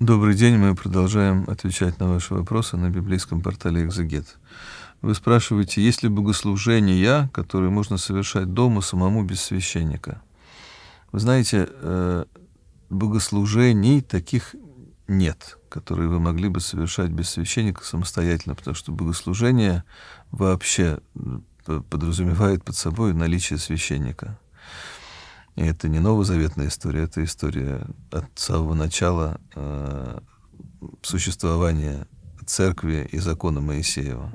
Добрый день, мы продолжаем отвечать на ваши вопросы на библейском портале «Экзегет». Вы спрашиваете, есть ли богослужения, которые можно совершать дома самому без священника? Вы знаете, э, богослужений таких нет, которые вы могли бы совершать без священника самостоятельно, потому что богослужение вообще э, подразумевает под собой наличие священника. И это не новозаветная история, это история от самого начала э, существования церкви и закона Моисеева.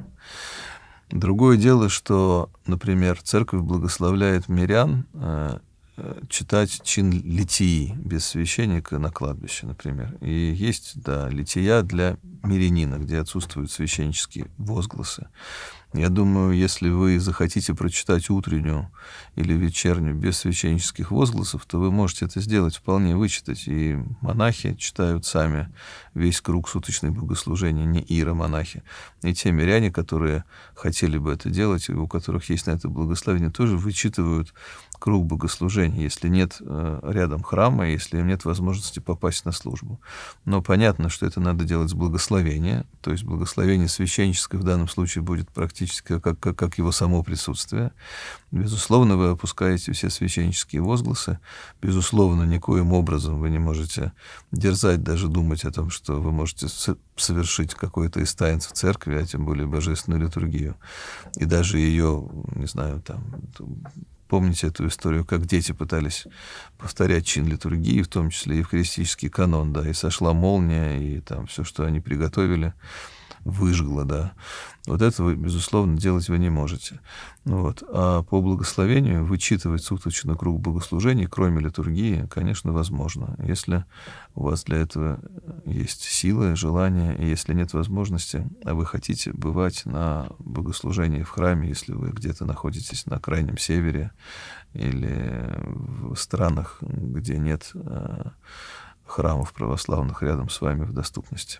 Другое дело, что, например, церковь благословляет мирян э, э читать чин литии без священника на кладбище, например. И есть, да, лития для мирянина, где отсутствуют священнические возгласы. Я думаю, если вы захотите прочитать утреннюю или вечернюю без священнических возгласов, то вы можете это сделать, вполне вычитать. И монахи читают сами весь круг суточной богослужения, не иеромонахи. И те миряне, которые хотели бы это делать, и у которых есть на это благословение, тоже вычитывают круг богослужений, если нет э, рядом храма, если им нет возможности попасть на службу. Но понятно, что это надо делать с благословением благословение, то есть благословение священническое в данном случае будет практически как, как, как его само присутствие. Безусловно, вы опускаете все священнические возгласы. Безусловно, никоим образом вы не можете дерзать даже думать о том, что вы можете совершить какое-то из в церкви, а тем более божественную литургию. И даже ее, не знаю, там Помните эту историю, как дети пытались повторять чин литургии, в том числе и в христианский канон, да, и сошла молния, и там все, что они приготовили выжгло, да. Вот этого, безусловно, делать вы не можете. Вот. А по благословению вычитывать суточный круг богослужений, кроме литургии, конечно, возможно, если у вас для этого есть силы, желание, и если нет возможности, а вы хотите бывать на богослужении в храме, если вы где-то находитесь на крайнем севере или в странах, где нет а, храмов православных рядом с вами в доступности.